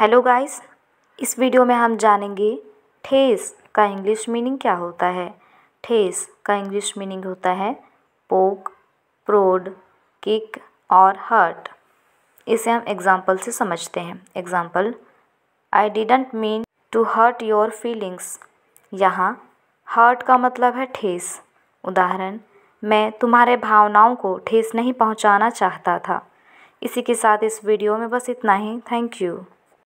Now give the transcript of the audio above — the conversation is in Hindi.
हेलो गाइस इस वीडियो में हम जानेंगे ठेस का इंग्लिश मीनिंग क्या होता है ठेस का इंग्लिश मीनिंग होता है पोक प्रोड किक और हर्ट इसे हम एग्जाम्पल से समझते हैं example I didn't mean to hurt your feelings यहाँ हर्ट का मतलब है ठेस उदाहरण मैं तुम्हारे भावनाओं को ठेस नहीं पहुँचाना चाहता था इसी के साथ इस वीडियो में बस इतना ही थैंक यू